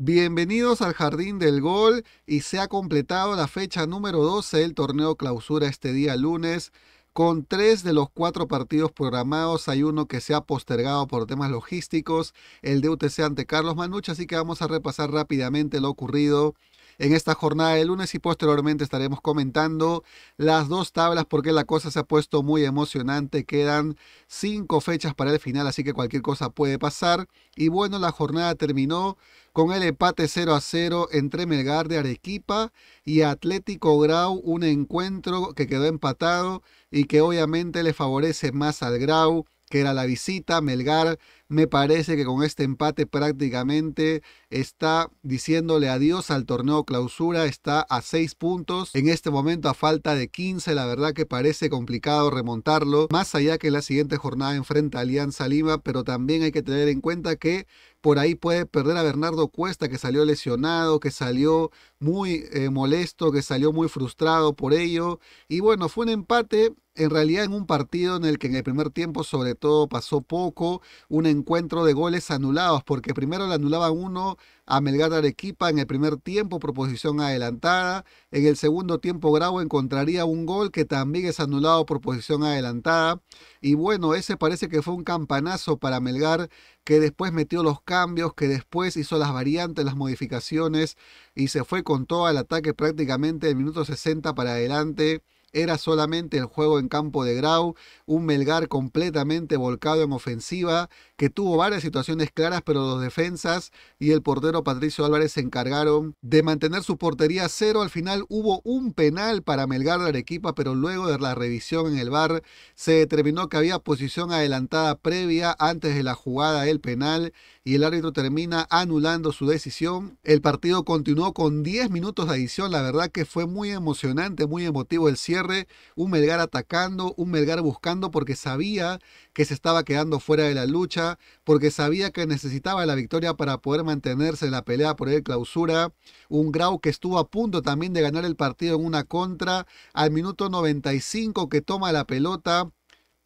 Bienvenidos al Jardín del Gol y se ha completado la fecha número 12 del torneo clausura este día lunes. Con tres de los cuatro partidos programados, hay uno que se ha postergado por temas logísticos, el de UTC ante Carlos Manucha, así que vamos a repasar rápidamente lo ocurrido en esta jornada de lunes y posteriormente estaremos comentando las dos tablas porque la cosa se ha puesto muy emocionante. Quedan cinco fechas para el final, así que cualquier cosa puede pasar. Y bueno, la jornada terminó con el empate 0 a 0 entre Melgar de Arequipa y Atlético Grau, un encuentro que quedó empatado y que obviamente le favorece más al Grau, que era la visita. Melgar me parece que con este empate prácticamente está diciéndole adiós al torneo clausura, está a seis puntos, en este momento a falta de 15, la verdad que parece complicado remontarlo, más allá que la siguiente jornada enfrenta a Alianza Lima, pero también hay que tener en cuenta que por ahí puede perder a Bernardo Cuesta, que salió lesionado, que salió muy eh, molesto, que salió muy frustrado por ello. Y bueno, fue un empate en realidad en un partido en el que en el primer tiempo sobre todo pasó poco, un encuentro de goles anulados, porque primero le anulaban uno a Melgar Arequipa en el primer tiempo, por posición adelantada. En el segundo tiempo, Grau encontraría un gol que también es anulado por posición adelantada. Y bueno, ese parece que fue un campanazo para Melgar, que después metió los cambios, que después hizo las variantes, las modificaciones y se fue con todo el ataque prácticamente del minuto 60 para adelante era solamente el juego en campo de Grau, un Melgar completamente volcado en ofensiva, que tuvo varias situaciones claras, pero los defensas y el portero Patricio Álvarez se encargaron de mantener su portería cero. Al final hubo un penal para Melgar de Arequipa, pero luego de la revisión en el bar se determinó que había posición adelantada previa antes de la jugada del penal y el árbitro termina anulando su decisión. El partido continuó con 10 minutos de adición. La verdad que fue muy emocionante, muy emotivo el cierre. Un Melgar atacando, un Melgar buscando porque sabía que se estaba quedando fuera de la lucha porque sabía que necesitaba la victoria para poder mantenerse en la pelea por el clausura. Un Grau que estuvo a punto también de ganar el partido en una contra. Al minuto 95 que toma la pelota,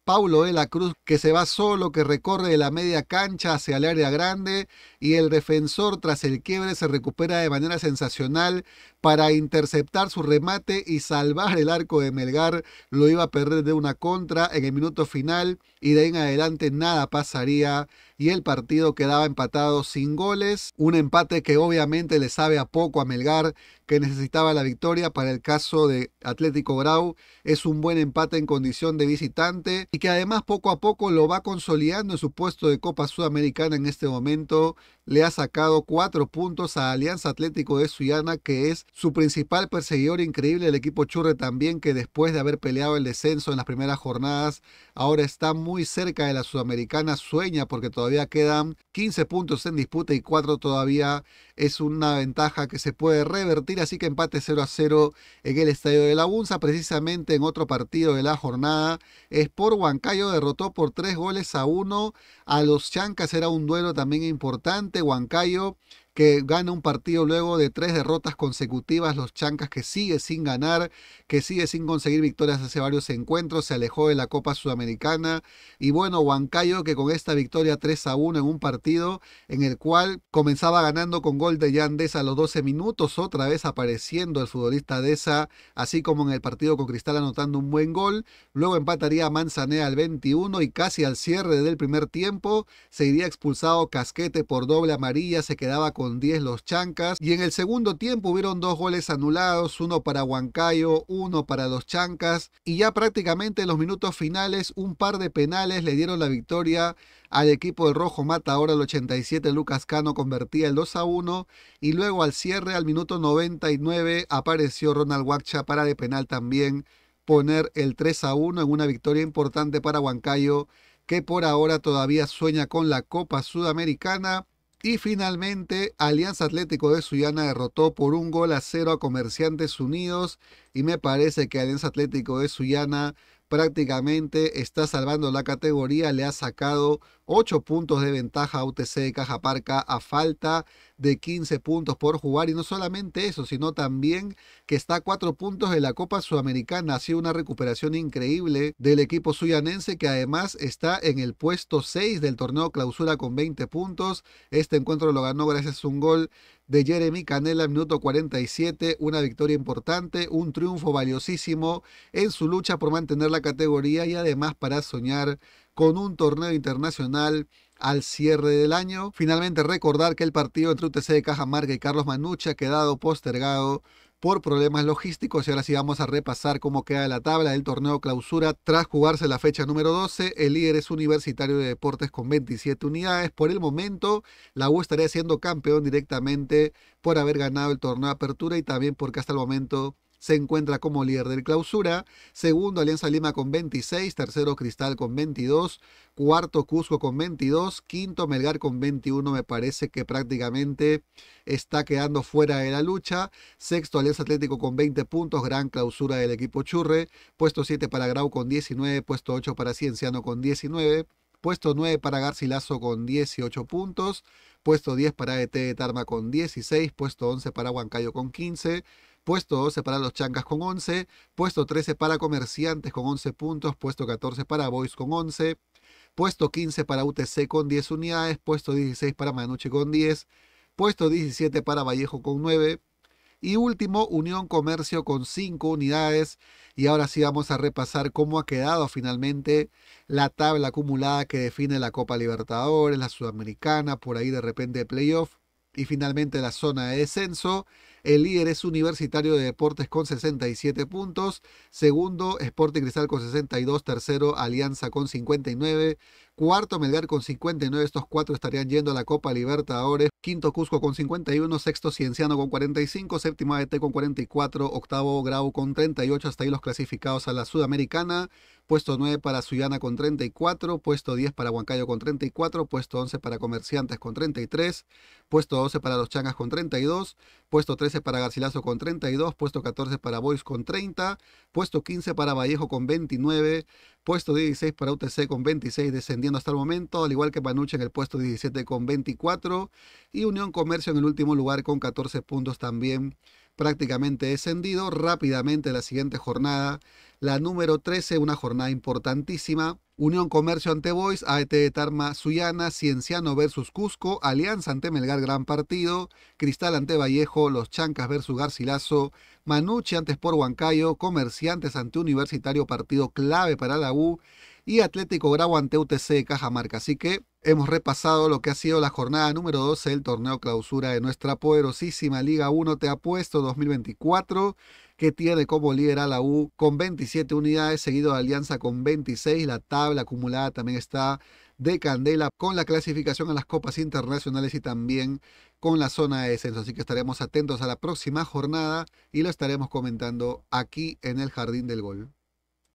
Paulo de la Cruz que se va solo, que recorre de la media cancha hacia el área grande y el defensor tras el quiebre se recupera de manera sensacional para interceptar su remate y salvar el arco de Melgar. Lo iba a perder de una contra en el minuto final y de ahí en adelante nada pasaría y el partido quedaba empatado sin goles. Un empate que obviamente le sabe a poco a Melgar que necesitaba la victoria para el caso de Atlético Grau. Es un buen empate en condición de visitante y que además poco a poco lo va consolidando en su puesto de Copa Sudamericana en este momento, le ha sacado cuatro puntos a Alianza Atlético de Suyana, que es su principal perseguidor increíble. El equipo Churre también, que después de haber peleado el descenso en las primeras jornadas, ahora está muy cerca de la Sudamericana. Sueña porque todavía quedan 15 puntos en disputa y cuatro todavía es una ventaja que se puede revertir. Así que empate 0 a 0 en el Estadio de la Bunza precisamente en otro partido de la jornada. Sport Huancayo derrotó por tres goles a uno a los Chancas. Era un duelo también importante Huancayo que gana un partido luego de tres derrotas consecutivas, los Chancas que sigue sin ganar, que sigue sin conseguir victorias hace varios encuentros, se alejó de la Copa Sudamericana y bueno, Huancayo que con esta victoria 3 a 1 en un partido en el cual comenzaba ganando con gol de Yandés a los 12 minutos, otra vez apareciendo el futbolista Deza, así como en el partido con Cristal anotando un buen gol, luego empataría Manzané al 21 y casi al cierre del primer tiempo se iría expulsado Casquete por doble amarilla, se quedaba con con 10 los Chancas. Y en el segundo tiempo hubieron dos goles anulados, uno para Huancayo, uno para los Chancas. Y ya prácticamente en los minutos finales un par de penales le dieron la victoria al equipo de Rojo Mata. Ahora el 87 Lucas Cano convertía el 2 a 1. Y luego al cierre, al minuto 99, apareció Ronald Huacha para de penal también poner el 3 a 1 en una victoria importante para Huancayo que por ahora todavía sueña con la Copa Sudamericana. Y finalmente, Alianza Atlético de Sullana derrotó por un gol a cero a Comerciantes Unidos. Y me parece que Alianza Atlético de Sullana prácticamente está salvando la categoría. Le ha sacado 8 puntos de ventaja a UTC de Parca a falta de 15 puntos por jugar. Y no solamente eso, sino también que está a 4 puntos de la Copa Sudamericana. Ha sido una recuperación increíble del equipo suyanense que además está en el puesto 6 del torneo clausura con 20 puntos. Este encuentro lo ganó gracias a un gol de Jeremy Canela, minuto 47, una victoria importante, un triunfo valiosísimo en su lucha por mantener la categoría y además para soñar con un torneo internacional al cierre del año. Finalmente recordar que el partido entre UTC de Cajamarca y Carlos Manucha ha quedado postergado por problemas logísticos y ahora sí vamos a repasar cómo queda la tabla del torneo clausura tras jugarse la fecha número 12. El líder es Universitario de Deportes con 27 unidades. Por el momento, la U estaría siendo campeón directamente por haber ganado el torneo de apertura y también porque hasta el momento se encuentra como líder del clausura, segundo Alianza Lima con 26, tercero Cristal con 22, cuarto Cusco con 22, quinto Melgar con 21, me parece que prácticamente está quedando fuera de la lucha, sexto Alianza Atlético con 20 puntos, gran clausura del equipo Churre, puesto 7 para Grau con 19, puesto 8 para Cienciano con 19, puesto 9 para Garcilaso con 18 puntos, puesto 10 para ET de Tarma con 16, puesto 11 para Huancayo con 15, Puesto 12 para los Chancas con 11. Puesto 13 para Comerciantes con 11 puntos. Puesto 14 para Boys con 11. Puesto 15 para UTC con 10 unidades. Puesto 16 para Manuche con 10. Puesto 17 para Vallejo con 9. Y último, Unión Comercio con 5 unidades. Y ahora sí vamos a repasar cómo ha quedado finalmente la tabla acumulada que define la Copa Libertadores, la Sudamericana, por ahí de repente playoff y finalmente la zona de descenso. El líder es Universitario de Deportes con 67 puntos. Segundo, Sporting Cristal con 62. Tercero, Alianza con 59. Cuarto Melgar con 59, estos cuatro estarían yendo a la Copa Libertadores. Quinto Cusco con 51, sexto Cienciano con 45, séptima AET con 44, octavo Grau con 38, hasta ahí los clasificados a la Sudamericana. Puesto 9 para Suyana con 34, puesto 10 para Huancayo con 34, puesto 11 para Comerciantes con 33, puesto 12 para Los Changas con 32, puesto 13 para Garcilaso con 32, puesto 14 para Boys con 30, puesto 15 para Vallejo con 29, Puesto 16 para UTC con 26 descendiendo hasta el momento, al igual que Panuche en el puesto 17 con 24 y Unión Comercio en el último lugar con 14 puntos también prácticamente descendido. Rápidamente la siguiente jornada, la número 13, una jornada importantísima Unión Comercio ante Boys, AET de Tarma Suyana, Cienciano versus Cusco, Alianza ante Melgar Gran Partido, Cristal ante Vallejo, Los Chancas versus Garcilaso, Manuchi antes por Huancayo, Comerciantes ante Universitario Partido clave para la U y Atlético Grau ante UTC Cajamarca. Así que hemos repasado lo que ha sido la jornada número 12 del torneo clausura de nuestra poderosísima Liga 1 Te Apuesto 2024 que tiene como líder a la U con 27 unidades, seguido de Alianza con 26. La tabla acumulada también está de Candela con la clasificación a las copas internacionales y también con la zona de descenso. Así que estaremos atentos a la próxima jornada y lo estaremos comentando aquí en el Jardín del Gol.